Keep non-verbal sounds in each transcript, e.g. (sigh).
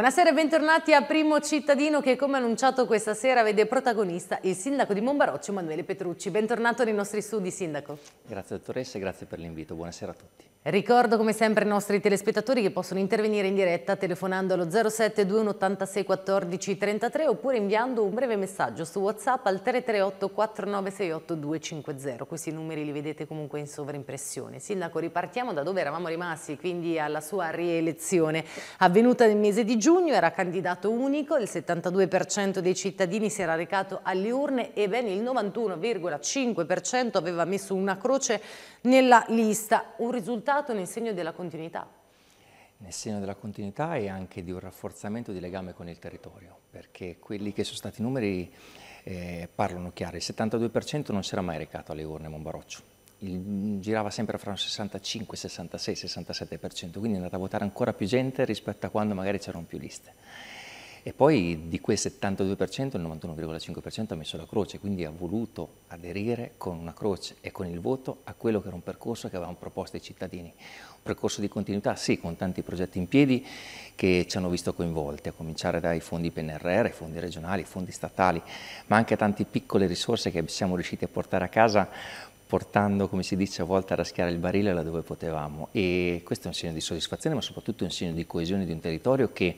Buonasera e bentornati a Primo Cittadino che come annunciato questa sera vede protagonista il sindaco di Monbaroccio Emanuele Petrucci. Bentornato nei nostri studi sindaco. Grazie dottoressa e grazie per l'invito. Buonasera a tutti. Ricordo come sempre i nostri telespettatori che possono intervenire in diretta telefonando allo 072 86 14 33 oppure inviando un breve messaggio su WhatsApp al 338 4968 250. Questi numeri li vedete comunque in sovraimpressione. Sindaco, ripartiamo da dove eravamo rimasti, quindi alla sua rielezione avvenuta nel mese di giugno giugno era candidato unico, il 72% dei cittadini si era recato alle urne e ben il 91,5% aveva messo una croce nella lista. Un risultato nel segno della continuità? Nel segno della continuità e anche di un rafforzamento di legame con il territorio, perché quelli che sono stati i numeri eh, parlano chiaro. Il 72% non si era mai recato alle urne Monbaroccio il, mm, girava sempre fra un 65, 66, 67%, quindi è andata a votare ancora più gente rispetto a quando magari c'erano più liste. E poi di quel 72% il 91,5% ha messo la croce, quindi ha voluto aderire con una croce e con il voto a quello che era un percorso che avevamo proposto ai cittadini. Un percorso di continuità, sì, con tanti progetti in piedi che ci hanno visto coinvolti, a cominciare dai fondi PNRR, i fondi regionali, i fondi statali, ma anche tante piccole risorse che siamo riusciti a portare a casa portando, come si dice a volte, a raschiare il barile là dove potevamo. E questo è un segno di soddisfazione, ma soprattutto un segno di coesione di un territorio che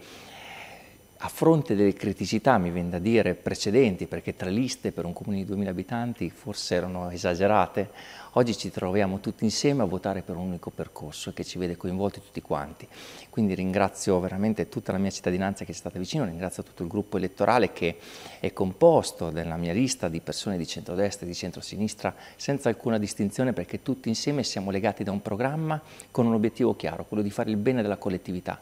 a fronte delle criticità, mi viene da dire, precedenti, perché tre liste per un comune di 2000 abitanti forse erano esagerate, oggi ci troviamo tutti insieme a votare per un unico percorso che ci vede coinvolti tutti quanti. Quindi ringrazio veramente tutta la mia cittadinanza che è stata vicino, ringrazio tutto il gruppo elettorale che è composto della mia lista di persone di centrodestra e di centrosinistra senza alcuna distinzione perché tutti insieme siamo legati da un programma con un obiettivo chiaro, quello di fare il bene della collettività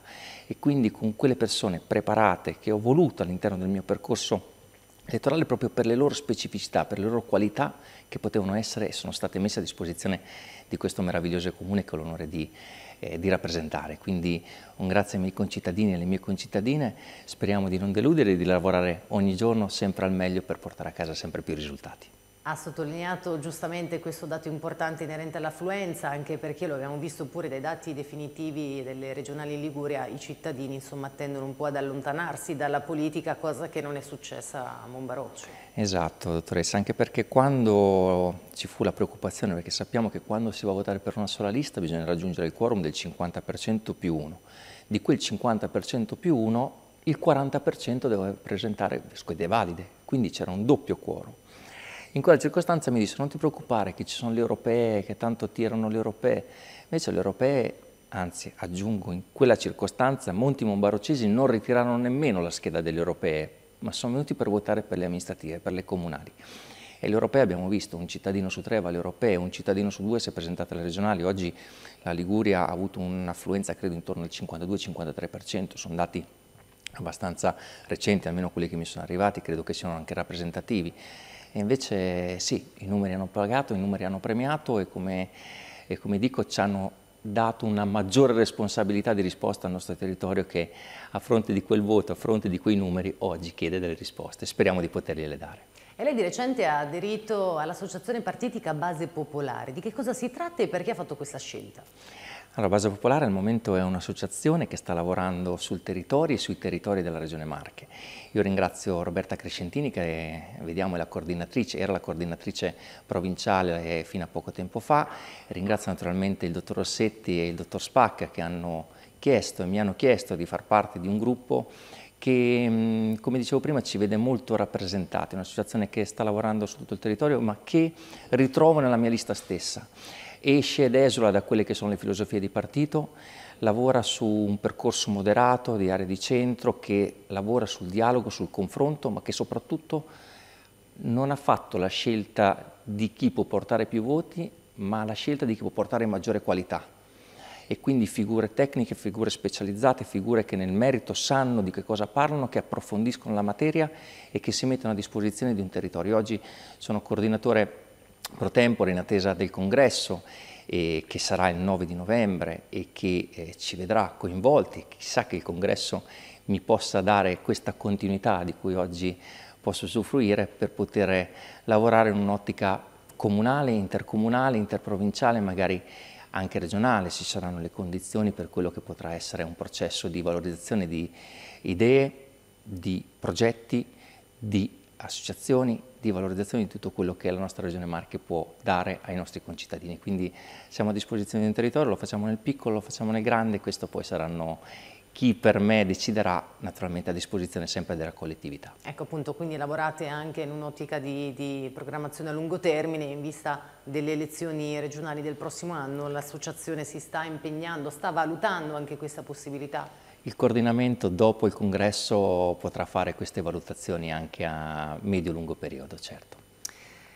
e quindi con quelle persone preparate che ho voluto all'interno del mio percorso elettorale proprio per le loro specificità, per le loro qualità che potevano essere e sono state messe a disposizione di questo meraviglioso comune che ho l'onore di, eh, di, rappresentare. Quindi un grazie ai miei concittadini e alle mie concittadine, speriamo di non deludere e di lavorare ogni giorno sempre al meglio per portare a casa sempre più risultati. Ha sottolineato giustamente questo dato importante inerente all'affluenza, anche perché lo abbiamo visto pure dai dati definitivi delle regionali in Liguria, i cittadini insomma, tendono un po' ad allontanarsi dalla politica, cosa che non è successa a Monbaroccio. Esatto, dottoressa, anche perché quando ci fu la preoccupazione, perché sappiamo che quando si va a votare per una sola lista bisogna raggiungere il quorum del 50% più 1, di quel 50% più 1 il 40% deve presentare schede valide, quindi c'era un doppio quorum. In quella circostanza mi disse non ti preoccupare che ci sono le europee, che tanto tirano le europee. Invece le europee, anzi aggiungo, in quella circostanza Monti Monbarocesi non ritirarono nemmeno la scheda delle europee, ma sono venuti per votare per le amministrative, per le comunali. E le europee abbiamo visto, un cittadino su tre va alle europee, un cittadino su due si è presentato alle regionali. Oggi la Liguria ha avuto un'affluenza credo intorno al 52-53%, sono dati abbastanza recenti, almeno quelli che mi sono arrivati, credo che siano anche rappresentativi. E invece sì, i numeri hanno pagato, i numeri hanno premiato e come, e come dico ci hanno dato una maggiore responsabilità di risposta al nostro territorio che a fronte di quel voto, a fronte di quei numeri, oggi chiede delle risposte. Speriamo di potergliele dare. E lei di recente ha aderito all'associazione partitica Base Popolare. Di che cosa si tratta e perché ha fatto questa scelta? Allora, Base Popolare al momento è un'associazione che sta lavorando sul territorio e sui territori della Regione Marche. Io ringrazio Roberta Crescentini che vediamo è la coordinatrice, era la coordinatrice provinciale eh, fino a poco tempo fa, ringrazio naturalmente il dottor Rossetti e il dottor Spacca che hanno chiesto e mi hanno chiesto di far parte di un gruppo che, mm, come dicevo prima, ci vede molto rappresentati, un'associazione che sta lavorando su tutto il territorio ma che ritrovo nella mia lista stessa esce ed esula da quelle che sono le filosofie di partito, lavora su un percorso moderato di aree di centro che lavora sul dialogo, sul confronto, ma che soprattutto non ha fatto la scelta di chi può portare più voti, ma la scelta di chi può portare maggiore qualità. E quindi figure tecniche, figure specializzate, figure che nel merito sanno di che cosa parlano, che approfondiscono la materia e che si mettono a disposizione di un territorio. Oggi sono coordinatore pro tempore in attesa del congresso eh, che sarà il 9 di novembre e che eh, ci vedrà coinvolti. Chissà che il congresso mi possa dare questa continuità di cui oggi posso usufruire per poter lavorare in un'ottica comunale, intercomunale, interprovinciale, magari anche regionale, ci saranno le condizioni per quello che potrà essere un processo di valorizzazione di idee, di progetti, di associazioni, di valorizzazione di tutto quello che la nostra regione Marche può dare ai nostri concittadini. Quindi siamo a disposizione di un territorio, lo facciamo nel piccolo, lo facciamo nel grande, questo poi saranno chi per me deciderà naturalmente a disposizione sempre della collettività. Ecco appunto, quindi lavorate anche in un'ottica di, di, programmazione a lungo termine in vista delle elezioni regionali del prossimo anno, l'associazione si sta impegnando, sta valutando anche questa possibilità? Il coordinamento dopo il congresso potrà fare queste valutazioni anche a medio-lungo periodo, certo.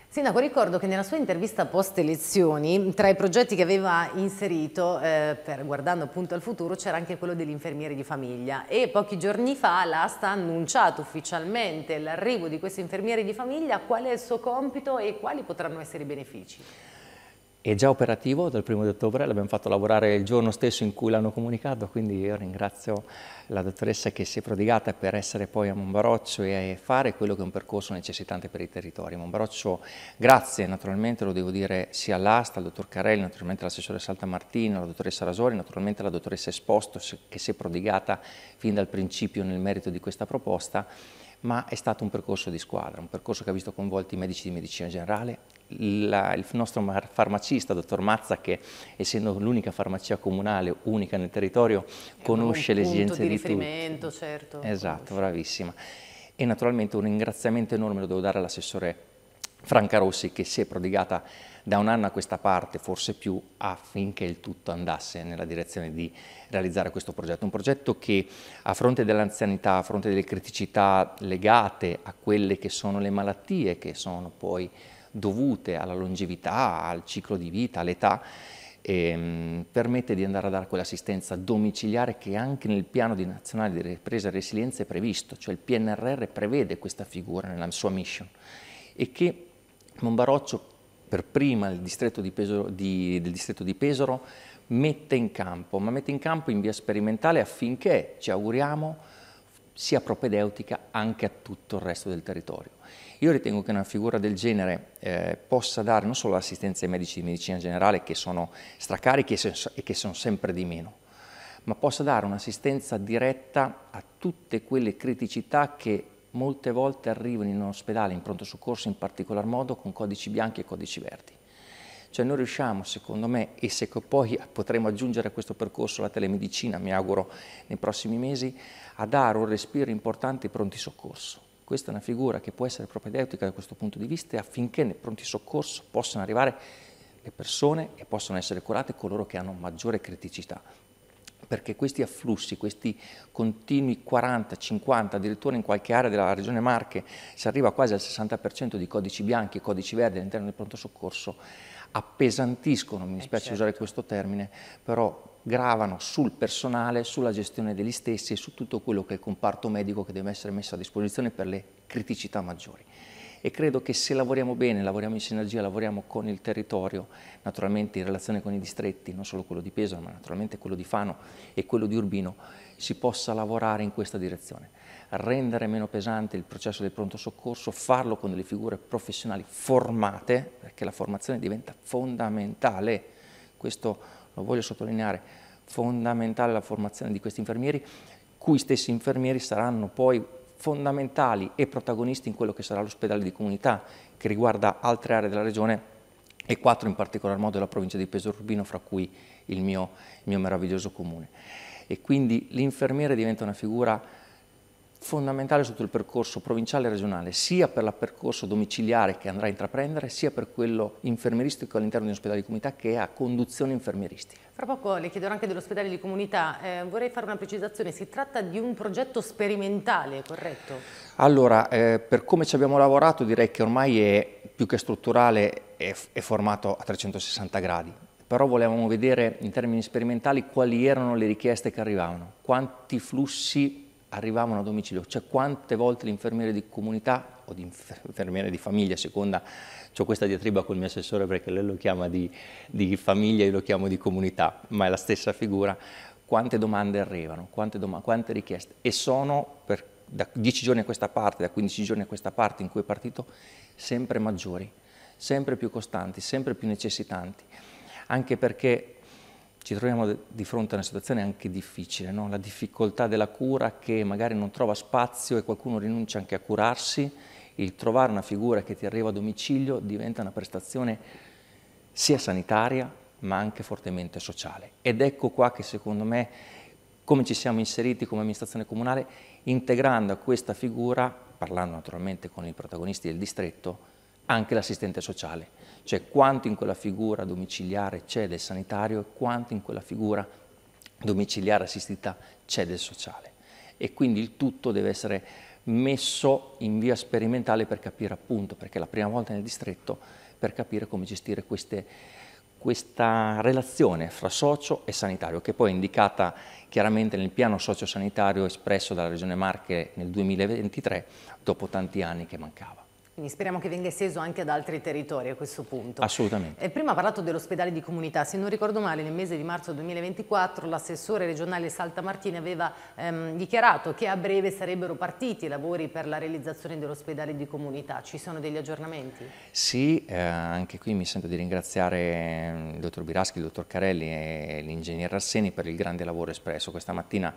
Sindaco, ricordo che nella sua intervista post elezioni, tra i progetti che aveva inserito, eh, per, guardando appunto al futuro, c'era anche quello degli infermieri di famiglia e pochi giorni fa l'asta ha annunciato ufficialmente l'arrivo di questi infermieri di famiglia, qual è il suo compito e quali potranno essere i benefici? è già operativo dal primo di ottobre, l'abbiamo fatto lavorare il giorno stesso in cui l'hanno comunicato, quindi io ringrazio la dottoressa che si è prodigata per essere poi a Monbaroccio e fare quello che è un percorso necessitante per i territori. Monbaroccio, grazie naturalmente, lo devo dire sia all'asta, al dottor Carelli, naturalmente all'assessore Martino, alla dottoressa Rasori, naturalmente alla dottoressa Esposto che si è prodigata fin dal principio nel merito di questa proposta ma è stato un percorso di squadra, un percorso che ha visto coinvolti i medici di medicina generale, la, il nostro farmacista, dottor Mazza, che essendo l'unica farmacia comunale, unica nel territorio, è conosce le esigenze di, tutti. di riferimento, tutti. certo. Esatto, conosce. bravissima. E naturalmente un ringraziamento enorme lo devo dare all'assessore Franca Rossi, che si è prodigata da un anno a questa parte, forse più, affinché il tutto andasse nella direzione di realizzare questo progetto. Un progetto che a fronte dell'anzianità, a fronte delle criticità legate a quelle che sono le malattie, che sono poi dovute alla longevità, al ciclo di vita, all'età, ehm, permette di andare a dare quell'assistenza domiciliare che anche nel piano di nazionale di ripresa e resilienza è previsto, cioè il PNRR prevede questa figura nella sua mission e che Monbaroccio per prima del distretto di Pesaro, di, del distretto di Pesaro mette in campo, ma mette in campo in via sperimentale affinché, ci auguriamo, sia propedeutica anche a tutto il resto del territorio. Io ritengo che una figura del genere eh, possa dare non solo l'assistenza ai medici di medicina generale che sono stracarichi e che sono sempre di meno, ma possa dare un'assistenza diretta a tutte quelle criticità che molte volte arrivano in ospedale, in pronto soccorso in particolar modo, con codici bianchi e codici verdi. Cioè noi riusciamo, secondo me, e se poi potremo aggiungere a questo percorso la telemedicina, mi auguro nei prossimi mesi, a dare un respiro importante ai pronti soccorso. Questa è una figura che può essere propedeutica da questo punto di vista affinché nei pronti soccorso possano arrivare le persone e possano essere curate coloro che hanno maggiore criticità perché questi afflussi, questi continui 40, 50, addirittura in qualche area della regione Marche si arriva quasi al 60% di codici bianchi e codici verdi all'interno del pronto soccorso, appesantiscono, mi eh, dispiace certo. usare questo termine, però gravano sul personale, sulla gestione degli stessi e su tutto quello che è il comparto medico che deve essere messo a disposizione per le criticità maggiori e credo che se lavoriamo bene, lavoriamo in sinergia, lavoriamo con il territorio, naturalmente in relazione con i distretti, non solo quello di Pesaro, ma naturalmente quello di Fano e quello di Urbino, si possa lavorare in questa direzione, rendere meno pesante il processo del pronto soccorso, farlo con delle figure professionali formate, perché la formazione diventa fondamentale, questo lo voglio sottolineare, fondamentale la formazione di questi infermieri, cui stessi infermieri saranno poi fondamentali e protagonisti in quello che sarà l'ospedale di comunità che riguarda altre aree della regione e quattro in particolar modo della provincia di Pesaro Urbino, fra cui il mio, il mio meraviglioso comune. E quindi l'infermiere diventa una figura fondamentale sotto il percorso provinciale e regionale, sia per il percorso domiciliare che andrà a intraprendere, sia per quello infermieristico all'interno di un ospedale di comunità che è a conduzione infermieristica. Fra poco le chiederò anche dell'ospedale di comunità, eh, vorrei fare una precisazione, si tratta di un progetto sperimentale, corretto? Allora, eh, per come ci abbiamo lavorato direi che ormai è più che strutturale, è, è formato a 360 gradi, però volevamo vedere in termini sperimentali quali erano le richieste che arrivavano, quanti flussi arrivavano a domicilio, cioè quante volte l'infermiere di comunità o di infermiere di famiglia, seconda ho questa diatriba con il mio assessore perché lei lo chiama di, di famiglia, io lo chiamo di comunità, ma è la stessa figura, quante domande arrivano, quante, dom quante richieste, e sono per, da 10 giorni a questa parte, da 15 giorni a questa parte in cui è partito, sempre maggiori, sempre più costanti, sempre più necessitanti, anche perché ci troviamo di fronte a una situazione anche difficile, no? la difficoltà della cura che magari non trova spazio e qualcuno rinuncia anche a curarsi, il trovare una figura che ti arriva a domicilio diventa una prestazione sia sanitaria ma anche fortemente sociale. Ed ecco qua che secondo me come ci siamo inseriti come amministrazione comunale integrando a questa figura, parlando naturalmente con i protagonisti del distretto, anche l'assistente sociale, cioè quanto in quella figura domiciliare c'è del sanitario e quanto in quella figura domiciliare assistita c'è del sociale. E quindi il tutto deve essere messo in via sperimentale per capire appunto, perché è la prima volta nel distretto, per capire come gestire queste, questa relazione fra socio e sanitario, che poi è indicata chiaramente nel piano socio-sanitario espresso dalla Regione Marche nel 2023, dopo tanti anni che mancava. Quindi speriamo che venga esteso anche ad altri territori a questo punto. Assolutamente. Eh, prima ha parlato dell'ospedale di comunità, se non ricordo male nel mese di marzo 2024 l'assessore regionale Salta Martini aveva ehm, dichiarato che a breve sarebbero partiti i lavori per la realizzazione dell'ospedale di comunità, ci sono degli aggiornamenti? Sì, eh, anche qui mi sento di ringraziare ehm, il dottor Biraschi, il dottor Carelli e l'ingegner Rasseni per il grande lavoro espresso. Questa mattina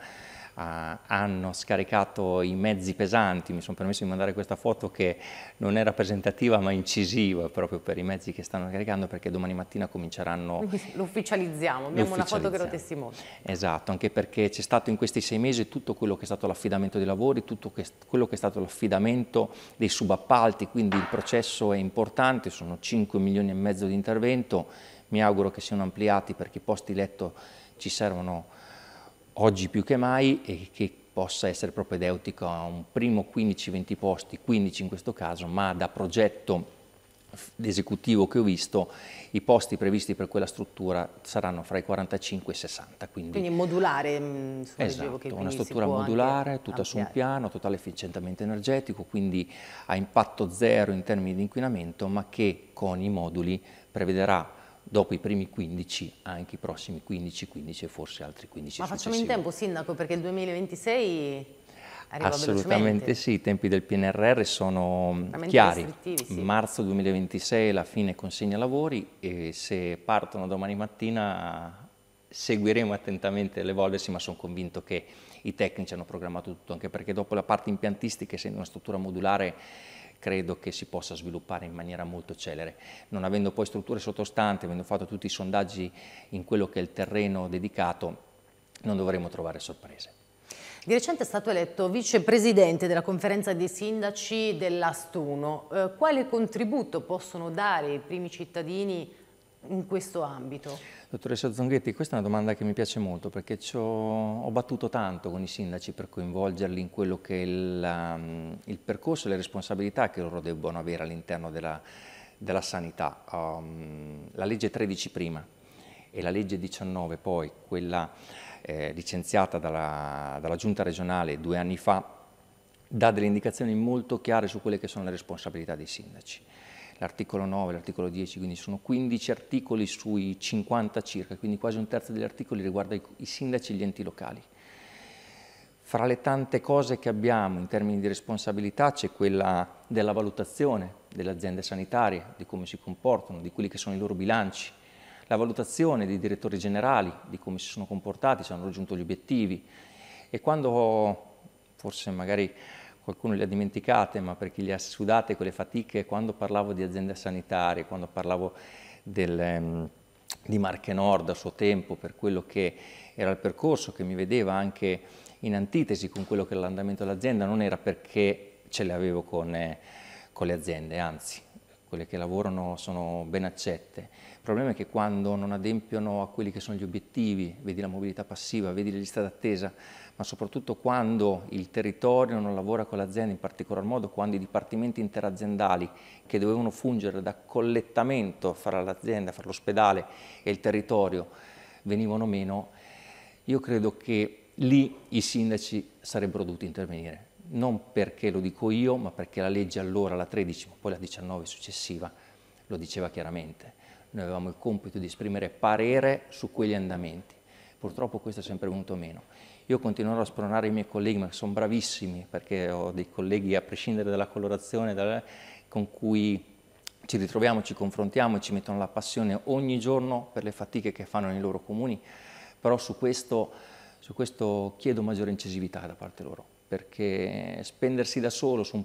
eh, hanno scaricato i mezzi pesanti, mi sono permesso di mandare questa foto che non è rappresentativa ma incisiva proprio per i mezzi che stanno caricando perché domani mattina cominceranno... Lo ufficializziamo, abbiamo una foto che lo testimonia. Esatto, anche perché c'è stato in questi sei mesi tutto quello che è stato l'affidamento dei lavori, tutto quello che è stato l'affidamento dei subappalti, quindi il processo è importante, sono 5 milioni e mezzo di intervento, mi auguro che siano ampliati perché i posti letto ci servono oggi più che mai e che possa essere propedeutico a un primo 15-20 posti, 15 in questo caso, ma da progetto esecutivo che ho visto, i posti previsti per quella struttura saranno fra i 45 e i 60. Quindi, quindi modulare, mh, mm, esatto, che una struttura modulare, tutta ampliare. su un piano, totale efficientamento energetico, quindi a impatto zero in termini di inquinamento, ma che con i moduli prevederà dopo i primi 15 anche i prossimi 15, 15 e forse altri 15 Ma successivi. facciamo in tempo Sindaco perché il 2026 arriva Assolutamente sì, i tempi del PNRR sono chiari, sì. marzo 2026 la fine consegna lavori e se partono domani mattina seguiremo attentamente l'evolversi ma sono convinto che i tecnici hanno programmato tutto anche perché dopo la parte impiantistica essendo una struttura modulare credo che si possa sviluppare in maniera molto celere. Non avendo poi strutture sottostanti, avendo fatto tutti i sondaggi in quello che è il terreno dedicato, non dovremo trovare sorprese. Di recente è stato eletto vicepresidente della conferenza dei sindaci dell'Astuno. Eh, quale contributo possono dare i primi cittadini in questo ambito? Dottoressa Zonghetti, questa è una domanda che mi piace molto perché ho battuto tanto con i sindaci per coinvolgerli in quello che è il, um, il percorso e le responsabilità che loro debbono avere all'interno della, della, sanità. Um, la legge 13 prima e la legge 19 poi, quella eh, licenziata dalla, dalla giunta regionale due anni fa, dà delle indicazioni molto chiare su quelle che sono le responsabilità dei sindaci l'articolo 9, l'articolo 10, quindi sono 15 articoli sui 50 circa, quindi quasi un terzo degli articoli riguarda i, i sindaci e gli enti locali. Fra le tante cose che abbiamo in termini di responsabilità c'è quella della valutazione delle aziende sanitarie, di come si comportano, di quelli che sono i loro bilanci, la valutazione dei direttori generali, di come si sono comportati, se hanno raggiunto gli obiettivi. E quando forse magari qualcuno le ha dimenticate, ma per chi le ha sudate quelle fatiche, quando parlavo di aziende sanitarie, quando parlavo del, ehm, di Marche Nord a suo tempo, per quello che era il percorso, che mi vedeva anche in antitesi con quello che era l'andamento dell'azienda, non era perché ce le avevo con, eh, con le aziende, anzi quelle che lavorano sono ben accette. Il problema è che quando non adempiono a quelli che sono gli obiettivi, vedi la mobilità passiva, vedi le liste d'attesa, ma soprattutto quando il territorio non lavora con l'azienda, in particolar modo quando i dipartimenti interaziendali che dovevano fungere da collettamento fra l'azienda, fra l'ospedale e il territorio, venivano meno, io credo che lì i sindaci sarebbero dovuti intervenire non perché lo dico io, ma perché la legge allora, la 13, ma poi la 19 successiva, lo diceva chiaramente. Noi avevamo il compito di esprimere parere su quegli andamenti. Purtroppo questo è sempre venuto meno. Io continuerò a spronare i miei colleghi, ma sono bravissimi, perché ho dei colleghi, a prescindere dalla colorazione, con cui ci ritroviamo, ci confrontiamo, e ci mettono la passione ogni giorno per le fatiche che fanno nei loro comuni, però su questo, su questo chiedo maggiore incisività da parte loro perché spendersi da solo su, un,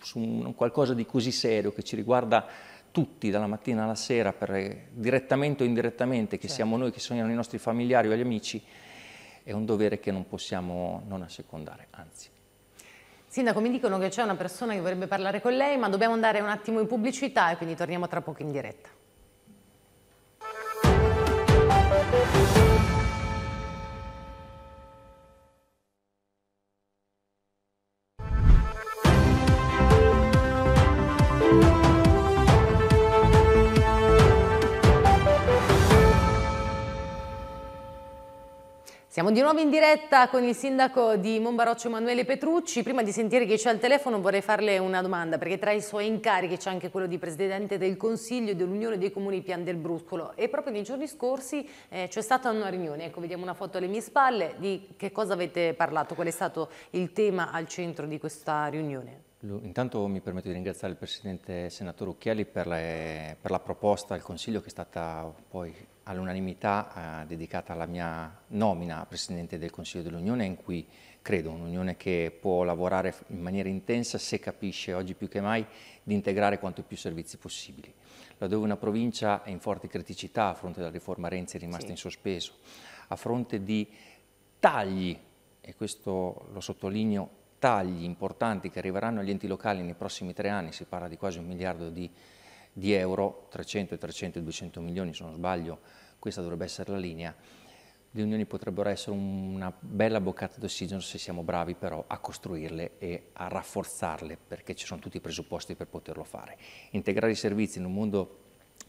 su un qualcosa di così serio che ci riguarda tutti dalla mattina alla sera, per, eh, direttamente o indirettamente, che certo. siamo noi, che sono i nostri familiari o gli amici, è un dovere che non possiamo non assecondare, anzi. Sindaco, mi dicono che c'è una persona che vorrebbe parlare con lei, ma dobbiamo andare un attimo in pubblicità e quindi torniamo tra poco in diretta. Siamo di nuovo in diretta con il sindaco di Monbaroccio Emanuele Petrucci. Prima di sentire chi c'è al telefono vorrei farle una domanda perché tra i suoi incarichi c'è anche quello di presidente del Consiglio dell'Unione dei Comuni Pian del Bruscolo e proprio nei giorni scorsi eh, c'è stata una riunione, ecco vediamo una foto alle mie spalle di che cosa avete parlato, qual è stato il tema al centro di questa riunione. Intanto mi permetto di ringraziare il Presidente Senatore Ucchielli per, le, per la proposta al Consiglio che è stata poi all'unanimità eh, dedicata alla mia nomina a Presidente del Consiglio dell'Unione in cui credo, un'Unione che può lavorare in maniera intensa se capisce oggi più che mai di integrare quanto più servizi possibili. Laddove una provincia è in forte criticità a fronte della riforma Renzi è rimasta sì. in sospeso, a fronte di tagli, e questo lo sottolineo, tagli importanti che arriveranno agli enti locali nei prossimi tre anni, si parla di quasi un miliardo di di euro, 300, 300, 200 milioni se non sbaglio, questa dovrebbe essere la linea. Le unioni potrebbero essere una bella boccata d'ossigeno se siamo bravi però a costruirle e a rafforzarle perché ci sono tutti i presupposti per poterlo fare. Integrare i servizi in un mondo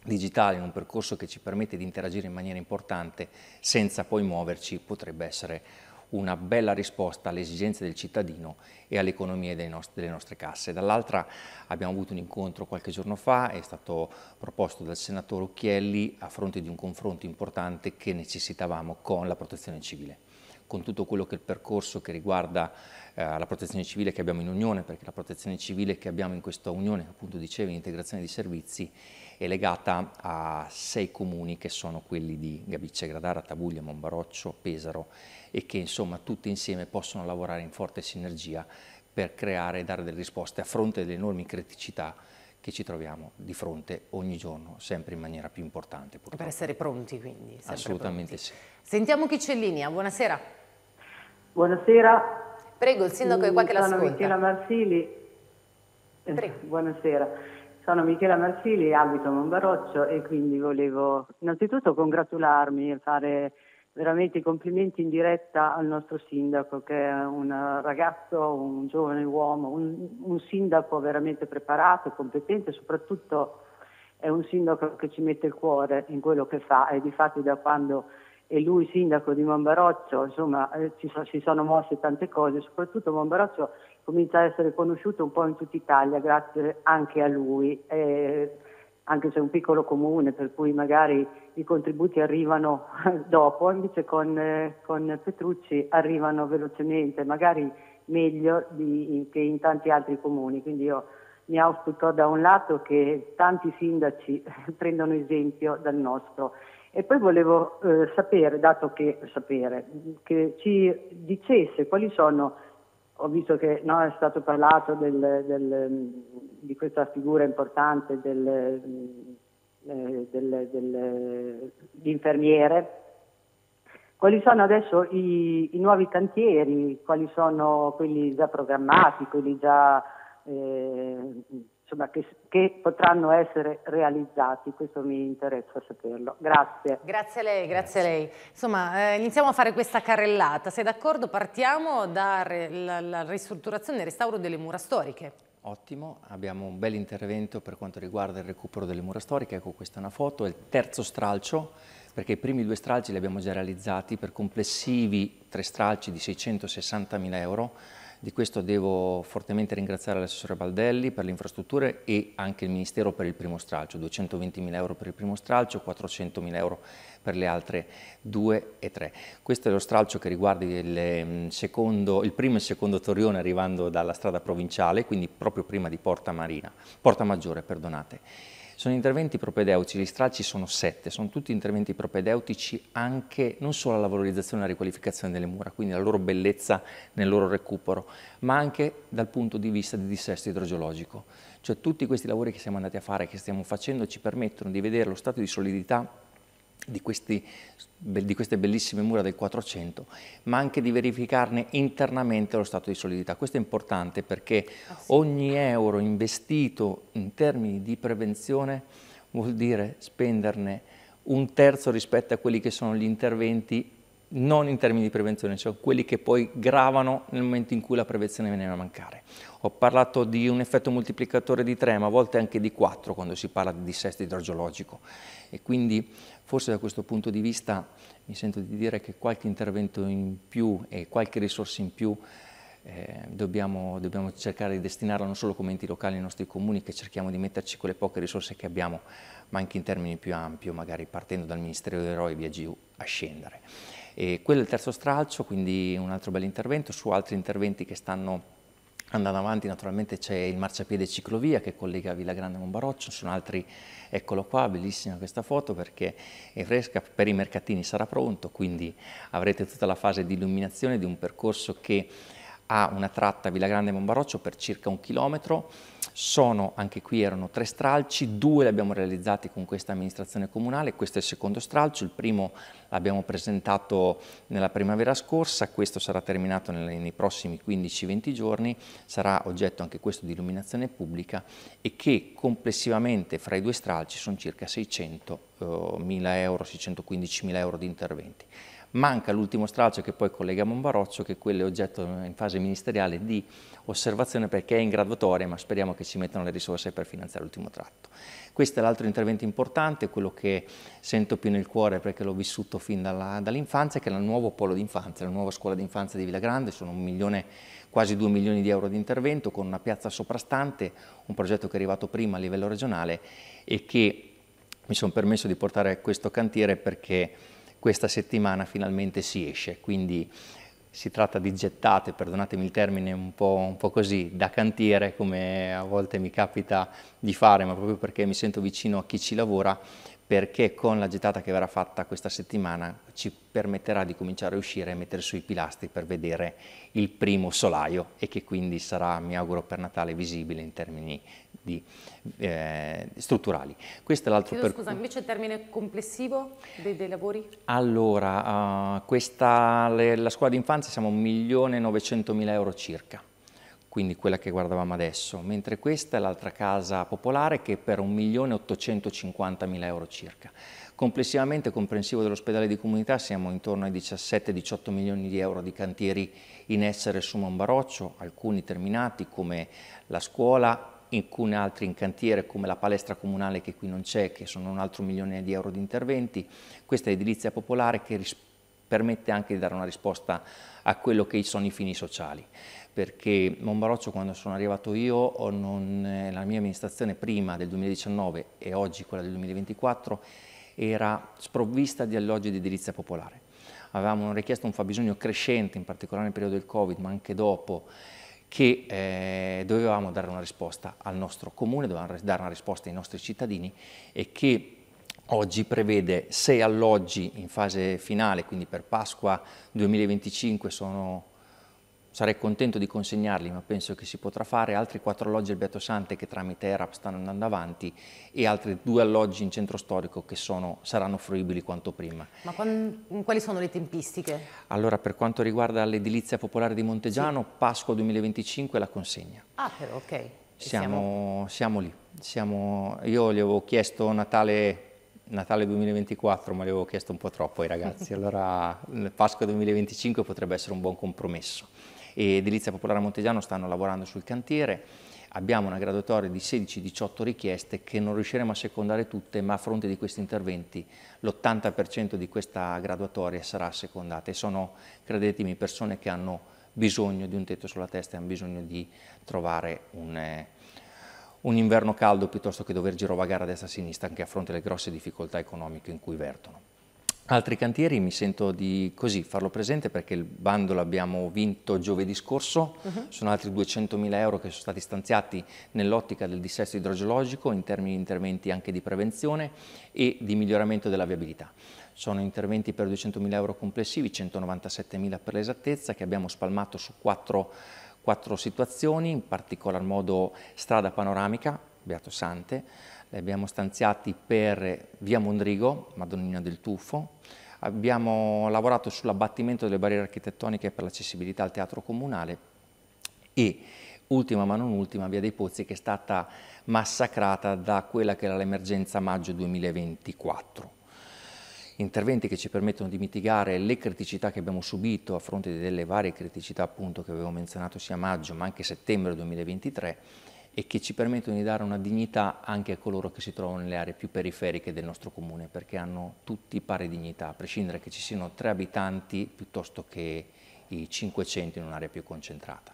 digitale, in un percorso che ci permette di interagire in maniera importante senza poi muoverci potrebbe essere una bella risposta alle esigenze del cittadino e all'economia delle nostre casse. Dall'altra abbiamo avuto un incontro qualche giorno fa, è stato proposto dal senatore Occhielli a fronte di un confronto importante che necessitavamo con la protezione civile con tutto quello che è il percorso che riguarda eh, la protezione civile che abbiamo in Unione, perché la protezione civile che abbiamo in questa Unione, appunto dicevo, in integrazione di servizi, è legata a sei comuni che sono quelli di Gabice Gradara, Tabuglia, Monbaroccio, Pesaro e che insomma tutti insieme possono lavorare in forte sinergia per creare e dare delle risposte a fronte delle enormi criticità che ci troviamo di fronte ogni giorno, sempre in maniera più importante. Purtroppo. Per essere pronti quindi. Assolutamente pronti. sì. Sentiamo Chicellinia, ah, buonasera. Buonasera. Prego, il sindaco è qua che l'ascolta. Sono Michela Marsili. Prego. Buonasera. Sono Michela Marsili, abito a Monbaroccio e quindi volevo innanzitutto congratularmi e fare veramente i complimenti in diretta al nostro sindaco che è un ragazzo, un giovane uomo, un, un sindaco veramente preparato, competente soprattutto è un sindaco che ci mette il cuore in quello che fa e di fatto da quando è lui sindaco di Monbaroccio insomma eh, ci so, si sono mosse tante cose, soprattutto Monbaroccio comincia a essere conosciuto un po' in tutta Italia grazie anche a lui, eh, anche se è un piccolo comune per cui magari i contributi arrivano (laughs) dopo, invece con, eh, con Petrucci arrivano velocemente, magari meglio di, che in tanti altri comuni. Quindi io mi auspico da un lato che tanti sindaci (laughs) prendano esempio dal nostro e poi volevo eh, sapere, dato che, sapere, che ci dicesse quali sono ho visto che no, è stato parlato del, del, mm, di questa figura importante dell'infermiere. Mm, eh, Quali sono adesso i, i, nuovi cantieri? Quali sono quelli già programmati, quelli già eh, insomma, che, che, potranno essere realizzati, questo mi interessa saperlo. Grazie. Grazie a lei, grazie a lei. Insomma, eh, iniziamo a fare questa carrellata, sei d'accordo? Partiamo dalla ristrutturazione e restauro delle mura storiche. Ottimo, abbiamo un bel intervento per quanto riguarda il recupero delle mura storiche, ecco questa è una foto, è il terzo stralcio, perché i primi due stralci li abbiamo già realizzati per complessivi tre stralci di 660.000 euro, di questo devo fortemente ringraziare l'assessore Baldelli per le infrastrutture e anche il Ministero per il primo stralcio, 220.000 euro per il primo stralcio, 400.000 euro per le altre due e tre. Questo è lo stralcio che riguarda il, mm, secondo, il primo e il secondo torrione arrivando dalla strada provinciale, quindi proprio prima di Porta, Marina, Porta Maggiore. Perdonate. Sono interventi propedeutici, gli stralci sono sette, sono tutti interventi propedeutici anche non solo alla valorizzazione e alla riqualificazione delle mura, quindi alla loro bellezza nel loro recupero, ma anche dal punto di vista di dissesto idrogeologico. Cioè tutti questi lavori che siamo andati a fare, che stiamo facendo, ci permettono di vedere lo stato di solidità di, questi, di queste bellissime mura del 400, ma anche di verificarne internamente lo stato di solidità. Questo è importante perché ah, ogni euro investito in termini di prevenzione vuol dire spenderne un terzo rispetto a quelli che sono gli interventi non in termini di prevenzione, cioè quelli che poi gravano nel momento in cui la prevenzione viene a mancare. Ho parlato di un effetto moltiplicatore di 3, ma a volte anche di 4 quando si parla di dissesto idrogeologico. E quindi Forse da questo punto di vista mi sento di dire che qualche intervento in più e qualche risorsa in più eh, dobbiamo, dobbiamo, cercare di destinarla non solo come enti locali ai nostri comuni che cerchiamo di metterci quelle poche risorse che abbiamo, ma anche in termini più ampi, magari partendo dal Ministero dei e via giù a scendere. E quello è il terzo stralcio, quindi un altro bel intervento su altri interventi che stanno Andando avanti naturalmente c'è il marciapiede ciclovia che collega Villa Grande a Monbaroccio, sono altri, eccolo qua, bellissima questa foto perché è fresca, per i mercatini sarà pronto, quindi avrete tutta la fase di illuminazione di un percorso che ha una tratta Villa Grande-Monbaroccio per circa un chilometro, sono, anche qui erano tre stralci, due li abbiamo realizzati con questa amministrazione comunale, questo è il secondo stralcio, il primo l'abbiamo presentato nella primavera scorsa, questo sarà terminato nei prossimi 15-20 giorni, sarà oggetto anche questo di illuminazione pubblica e che complessivamente fra i due stralci sono circa 600.000 eh, euro, 615.000 euro di interventi manca l'ultimo stralcio che poi collega a Monbaroccio, che quello è oggetto in fase ministeriale di osservazione perché è in graduatoria, ma speriamo che ci mettano le risorse per finanziare l'ultimo tratto. Questo è l'altro intervento importante, quello che sento più nel cuore perché l'ho vissuto fin dall'infanzia, dall che è il nuovo polo d'infanzia, la nuova scuola d'infanzia di Villa Grande, sono milione, quasi due milioni di euro di intervento con una piazza soprastante, un progetto che è arrivato prima a livello regionale e che mi sono permesso di portare a questo cantiere perché questa settimana finalmente si esce, quindi si tratta di gettate, perdonatemi il termine un po', un po', così, da cantiere come a volte mi capita di fare, ma proprio perché mi sento vicino a chi ci lavora, perché con la gettata che verrà fatta questa settimana ci permetterà di cominciare a uscire e mettere sui pilastri per vedere il primo solaio e che quindi sarà, mi auguro, per Natale visibile in termini di, eh, strutturali. Questo è l'altro per... Scusa, invece il termine complessivo dei, dei lavori? Allora, uh, questa, le, la scuola d'infanzia siamo 1.900.000 euro circa quindi quella che guardavamo adesso, mentre questa è l'altra casa popolare che è per 1.850.000 euro circa. Complessivamente, comprensivo dell'ospedale di comunità, siamo intorno ai 17-18 milioni di euro di cantieri in essere su Monbaroccio, alcuni terminati come la scuola, alcuni altri in cantiere come la palestra comunale che qui non c'è, che sono un altro milione di euro di interventi. Questa è edilizia popolare che permette anche di dare una risposta a quello che sono i fini sociali perché Monbaroccio quando sono arrivato io, non, eh, la mia amministrazione prima del 2019 e oggi quella del 2024, era sprovvista di alloggi di edilizia popolare. Avevamo richiesto un fabbisogno crescente, in particolare nel periodo del Covid, ma anche dopo, che eh, dovevamo dare una risposta al nostro comune, dovevamo dare una risposta ai nostri cittadini e che oggi prevede sei alloggi in fase finale, quindi per Pasqua 2025 sono sarei contento di consegnarli, ma penso che si potrà fare, altri quattro alloggi al Beato Sante che tramite ERAP stanno andando avanti e altri due alloggi in centro storico che sono, saranno fruibili quanto prima. Ma quali sono le tempistiche? Allora, per quanto riguarda l'edilizia popolare di Montegiano, sì. Pasqua 2025 la consegna. Ah, però, ok. Siamo, siamo... siamo lì. Siamo, io gli avevo chiesto Natale Natale 2024, ma gli avevo chiesto un po' troppo ai ragazzi, (laughs) allora Pasqua 2025 potrebbe essere un buon compromesso e Edilizia Popolare Montesiano stanno lavorando sul cantiere. Abbiamo una graduatoria di 16-18 richieste che non riusciremo a secondare tutte, ma a fronte di questi interventi l'80% di questa graduatoria sarà secondata e sono, credetemi, persone che hanno bisogno di un tetto sulla testa e hanno bisogno di trovare un, eh, un inverno caldo piuttosto che dover girovagare a destra e a sinistra anche a fronte delle grosse difficoltà economiche in cui vertono. Altri cantieri mi sento di così farlo presente perché il bando l'abbiamo vinto giovedì scorso, uh mhm. -huh. sono altri 200.000 euro che sono stati stanziati nell'ottica del dissesto idrogeologico in termini di interventi anche di prevenzione e di miglioramento della viabilità. Sono interventi per 200.000 euro complessivi, 197.000 per l'esattezza, che abbiamo spalmato su quattro, quattro situazioni, in particolar modo strada panoramica, Beato Sante, li abbiamo stanziati per Via Mondrigo, Madonnina del Tuffo, abbiamo lavorato sull'abbattimento delle barriere architettoniche per l'accessibilità al teatro comunale e ultima ma non ultima Via dei Pozzi che è stata massacrata da quella che era l'emergenza maggio 2024 interventi che ci permettono di mitigare le criticità che abbiamo subito a fronte delle varie criticità appunto che avevo menzionato sia maggio ma anche settembre 2023 e che ci permettono di dare una dignità anche a coloro che si trovano nelle aree più periferiche del nostro comune, perché hanno tutti pari dignità, a prescindere che ci siano tre abitanti piuttosto che i 500 in un'area più concentrata.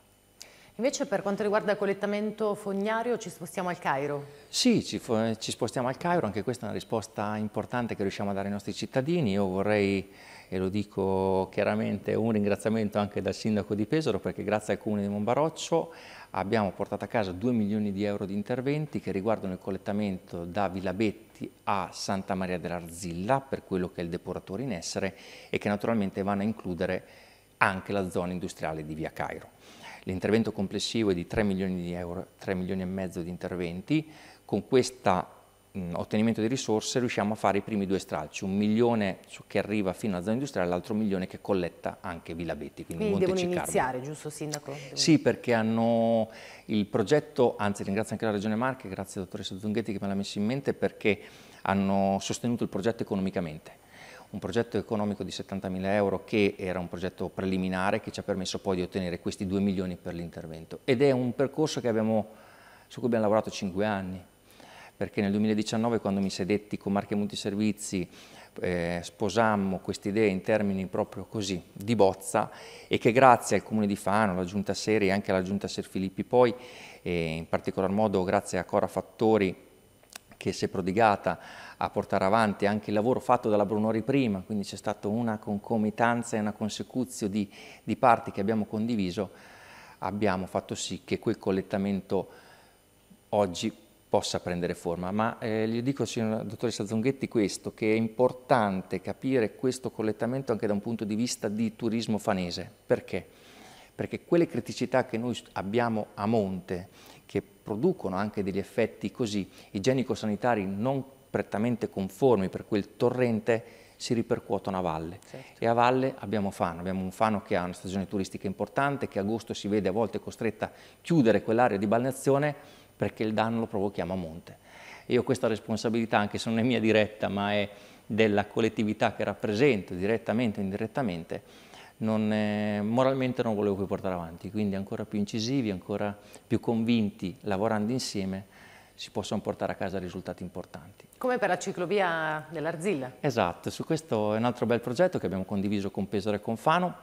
Invece per quanto riguarda il collettamento fognario ci spostiamo al Cairo? Sì, ci, ci, spostiamo al Cairo, anche questa è una risposta importante che riusciamo a dare ai nostri cittadini. Io vorrei, e lo dico chiaramente, un ringraziamento anche dal sindaco di Pesaro perché grazie al comune di Monbaroccio abbiamo portato a casa 2 milioni di euro di interventi che riguardano il collettamento da Vilabetti a Santa Maria dell'Arzilla per quello che è il depuratore in essere e che naturalmente vanno a includere anche la zona industriale di Via Cairo. L'intervento complessivo è di 3 milioni di euro, 3 milioni e mezzo di interventi, con questa mh, ottenimento di risorse riusciamo a fare i primi due stralci, un milione che arriva fino alla zona industriale, l'altro milione che colletta anche Villa Betti, quindi, quindi Monte devono iniziare, giusto Sindaco? Sì, perché hanno il progetto, anzi ringrazio anche la Regione Marche, grazie dottoressa Zunghetti che me l'ha messo in mente, perché hanno sostenuto il progetto economicamente un progetto economico di 70.000 euro che era un progetto preliminare che ci ha permesso poi di ottenere questi 2 milioni per l'intervento ed è un percorso abbiamo, su cui abbiamo lavorato 5 anni perché nel 2019 quando mi sedetti con Marche Multiservizi eh, sposammo queste idee in termini proprio così di bozza e che grazie al Comune di Fano, alla Giunta Seri e anche alla Giunta Ser Filippi poi, eh, in particolar modo grazie a Cora Fattori che si è prodigata a portare avanti anche il lavoro fatto dalla Brunori prima, quindi c'è stata una concomitanza e una consecuzio di, di parti che abbiamo condiviso, abbiamo fatto sì che quel collettamento oggi possa prendere forma, ma eh, gli dico, signor dottoressa Zonghetti, questo, che è importante capire questo collettamento anche da un punto di vista di turismo fanese. Perché? Perché quelle criticità che noi abbiamo a monte, che producono anche degli effetti così igienico-sanitari non prettamente conformi per quel torrente, si ripercuotono a valle certo. e a valle abbiamo Fano, abbiamo un Fano che ha una stagione turistica importante, che agosto si vede a volte costretta a chiudere quell'area di balneazione perché il danno lo provochiamo a monte. Io questa responsabilità, anche se non è mia diretta, ma è della collettività che rappresento, direttamente o indirettamente, non, eh, moralmente non volevo più portare avanti, quindi ancora più incisivi, ancora più convinti, lavorando insieme, si possono portare a casa risultati importanti. Come per la ciclovia dell'Arzilla. Esatto, su questo è un altro bel progetto che abbiamo condiviso con Pesaro e con Fano,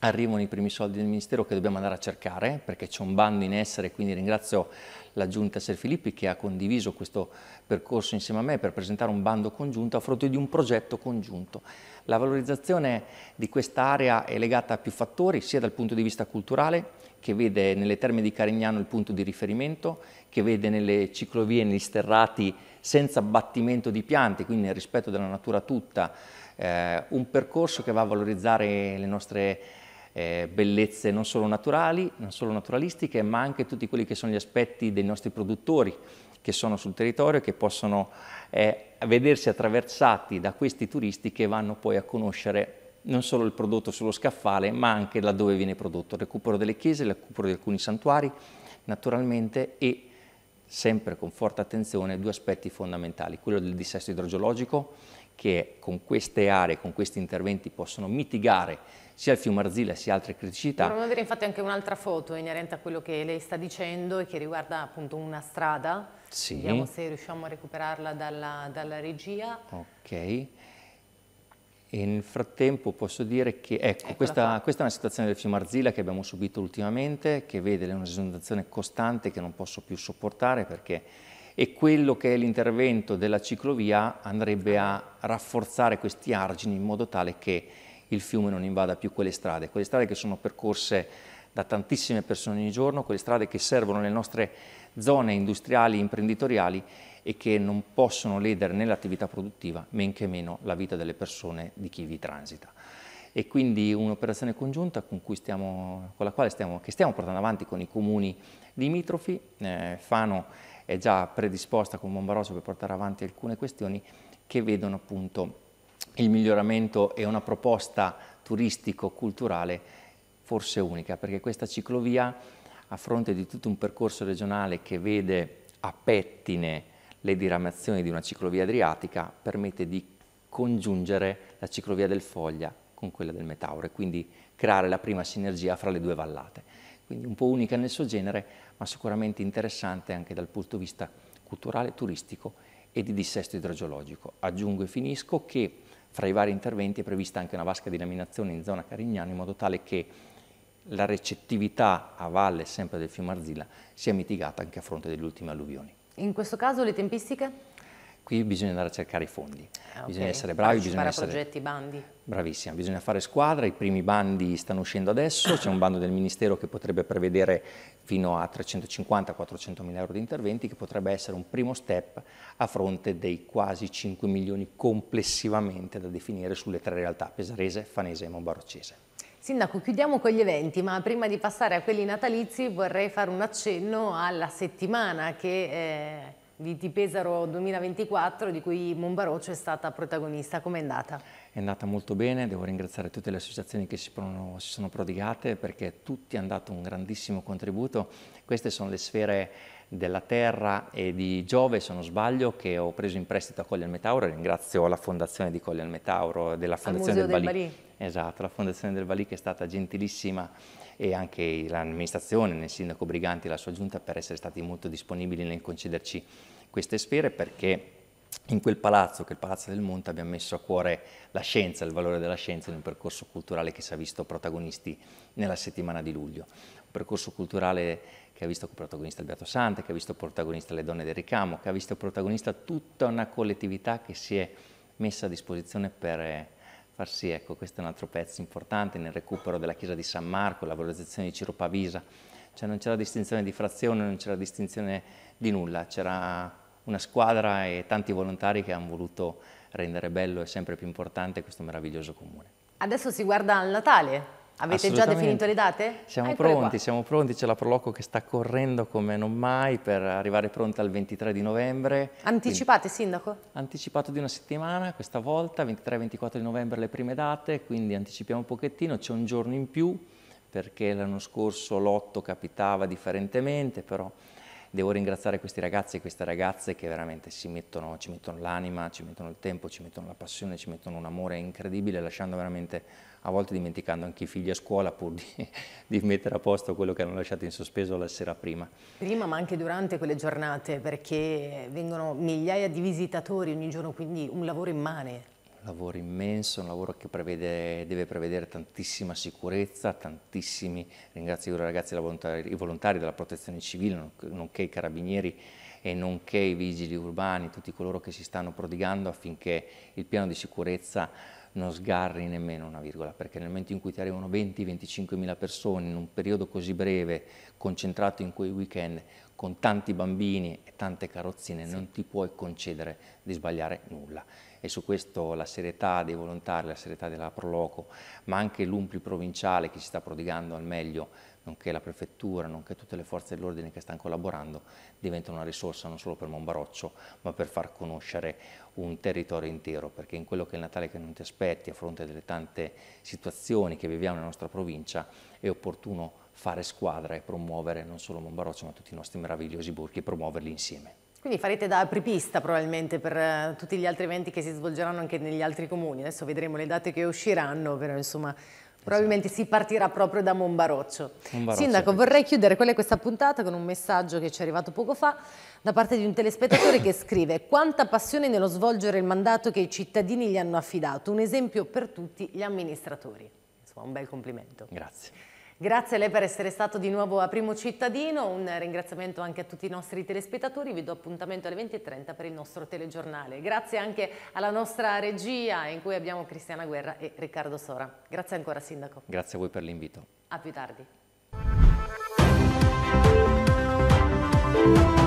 arrivano i primi soldi del Ministero che dobbiamo andare a cercare perché c'è un bando in essere, quindi ringrazio la Giunta Ser Filippi che ha condiviso questo percorso insieme a me per presentare un bando congiunto a fronte di un progetto congiunto. La valorizzazione di quest'area è legata a più fattori, sia dal punto di vista culturale, che vede nelle terme di Carignano il punto di riferimento, che vede nelle ciclovie, negli sterrati senza abbattimento di piante, quindi nel rispetto della natura tutta, eh, un percorso che va a valorizzare le nostre eh, bellezze non solo naturali, non solo naturalistiche, ma anche tutti quelli che sono gli aspetti dei nostri produttori che sono sul territorio e che possono eh, vedersi attraversati da questi turisti che vanno poi a conoscere non solo il prodotto sullo scaffale, ma anche laddove viene prodotto, il recupero delle chiese, il recupero di alcuni santuari, naturalmente, e sempre con forte attenzione due aspetti fondamentali, quello del dissesto idrogeologico, che con queste aree, con questi interventi possono mitigare sia il fiume Arzilla sia altre criticità. Vorremmo avere infatti anche un'altra foto inerente a quello che lei sta dicendo e che riguarda appunto una strada. Sì. Vediamo se riusciamo a recuperarla dalla, dalla regia. Ok. E nel frattempo posso dire che, ecco, questa, questa, è una situazione del fiume Arzila che abbiamo subito ultimamente, che vede una esondazione costante che non posso più sopportare perché e quello che è l'intervento della ciclovia andrebbe a rafforzare questi argini in modo tale che il fiume non invada più quelle strade, quelle strade che sono percorse da tantissime persone ogni giorno, quelle strade che servono le nostre zone industriali, imprenditoriali e che non possono ledere né l'attività produttiva, men che meno la vita delle persone di chi vi transita. E quindi un'operazione congiunta con, stiamo, con la quale stiamo, stiamo, portando avanti con i comuni limitrofi, eh, Fano è già predisposta con Bombaroso per portare avanti alcune questioni che vedono appunto il miglioramento e una proposta turistico-culturale forse unica, perché questa ciclovia, a fronte di tutto un percorso regionale che vede a pettine le diramazioni di una ciclovia adriatica, permette di congiungere la ciclovia del Foglia con quella del Metauro e quindi creare la prima sinergia fra le due vallate. Quindi un po' unica nel suo genere, ma sicuramente interessante anche dal punto di vista culturale, turistico e di dissesto idrogeologico. Aggiungo e finisco che fra i vari interventi è prevista anche una vasca di laminazione in zona Carignano in modo tale che la recettività a valle sempre del fiume Arzilla sia mitigata anche a fronte delle ultime alluvioni. In questo caso le tempistiche? Qui bisogna andare a cercare i fondi, ah, okay. bisogna essere bravi, bisogna essere... progetti, bandi. Bravissima, bisogna fare squadra, i primi bandi stanno uscendo adesso, c'è un bando del Ministero che potrebbe prevedere fino a 350-400 mila euro di interventi, che potrebbe essere un primo step a fronte dei quasi 5 milioni complessivamente da definire sulle tre realtà, Pesarese, Fanese e Monbaroccese. Sindaco, chiudiamo con gli eventi, ma prima di passare a quelli natalizi vorrei fare un accenno alla settimana che... Eh di Pesaro 2024 di cui Monbaroccio è stata protagonista. Com'è andata? È andata molto bene, devo ringraziare tutte le associazioni che si, prono, si sono prodigate perché tutti hanno dato un grandissimo contributo. Queste sono le sfere della Terra e di Giove, se non sbaglio, che ho preso in prestito a Colle Metauro, ringrazio la fondazione di Colle Metauro, della fondazione del, del Valì. Valì. Esatto, la fondazione del Valì che è stata gentilissima e anche l'amministrazione, nel sindaco Briganti e la sua giunta per essere stati molto disponibili nel concederci queste sfere perché in quel palazzo, che è il Palazzo del Monte, abbiamo messo a cuore la scienza, il valore della scienza in un percorso culturale che si è visto protagonisti nella settimana di luglio percorso culturale che ha visto protagonista Alberto Sante, che ha visto protagonista le donne del ricamo, che ha visto protagonista tutta una collettività che si è messa a disposizione per eh, far sì, ecco, questo è un altro pezzo importante nel recupero della chiesa di San Marco, la valorizzazione di Ciro Pavisa, cioè non c'era distinzione di frazione, non c'era distinzione di nulla, c'era una squadra e tanti volontari che hanno voluto rendere bello e sempre più importante questo meraviglioso comune. Adesso si guarda al Natale, Avete già definito le date? Siamo Eccole pronti, qua. siamo pronti, c'è la Proloco che sta correndo come non mai per arrivare pronta il 23 di novembre. Anticipate quindi, Sindaco? Anticipato di una settimana questa volta, 23-24 di novembre le prime date, quindi anticipiamo un pochettino, c'è un giorno in più perché l'anno scorso l'otto capitava differentemente, però devo ringraziare questi ragazzi e queste ragazze che veramente mettono, ci mettono l'anima, ci mettono il tempo, ci mettono la passione, ci mettono un amore incredibile, lasciando veramente, a volte dimenticando anche i figli a scuola pur di, (laughs) di mettere a posto quello che hanno lasciato in sospeso la sera prima. Prima ma anche durante quelle giornate perché vengono migliaia di visitatori ogni giorno, quindi un lavoro immane lavoro immenso, un lavoro che prevede, deve prevedere tantissima sicurezza, tantissimi, ringrazio i ragazzi, i volontari della protezione civile, nonché i carabinieri e nonché i vigili urbani, tutti coloro che si stanno prodigando affinché il piano di sicurezza non sgarri nemmeno una virgola, perché nel momento in cui ti arrivano 20-25 mila persone in un periodo così breve, concentrato in quei weekend, con tanti bambini e tante carrozzine, sì. non ti puoi concedere di sbagliare nulla e su questo la serietà dei volontari, la serietà della Proloco, ma anche l'Umpli provinciale che si sta prodigando al meglio, nonché la prefettura, nonché tutte le forze dell'ordine che stanno collaborando, diventano una risorsa non solo per Monbaroccio, ma per far conoscere un territorio intero, perché in quello che è il Natale che non ti aspetti, a fronte delle tante situazioni che viviamo nella nostra provincia, è opportuno fare squadra e promuovere non solo Monbaroccio, ma tutti i nostri meravigliosi borghi e promuoverli insieme. Quindi farete da apripista probabilmente per eh, tutti gli altri eventi che si svolgeranno anche negli altri comuni. Adesso vedremo le date che usciranno, però insomma esatto. probabilmente esatto. si partirà proprio da Monbaroccio. Monbaroccio Sindaco, vorrei chiudere quella questa puntata con un messaggio che ci è arrivato poco fa da parte di un telespettatore che scrive «Quanta passione nello svolgere il mandato che i cittadini gli hanno affidato, un esempio per tutti gli amministratori». Insomma, un bel complimento. Grazie. Grazie a lei per essere stato di nuovo a Primo Cittadino, un ringraziamento anche a tutti i nostri telespettatori, vi do appuntamento alle 20.30 per il nostro telegiornale. Grazie anche alla nostra regia in cui abbiamo Cristiana Guerra e Riccardo Sora. Grazie ancora Sindaco. Grazie a voi per l'invito. A più tardi.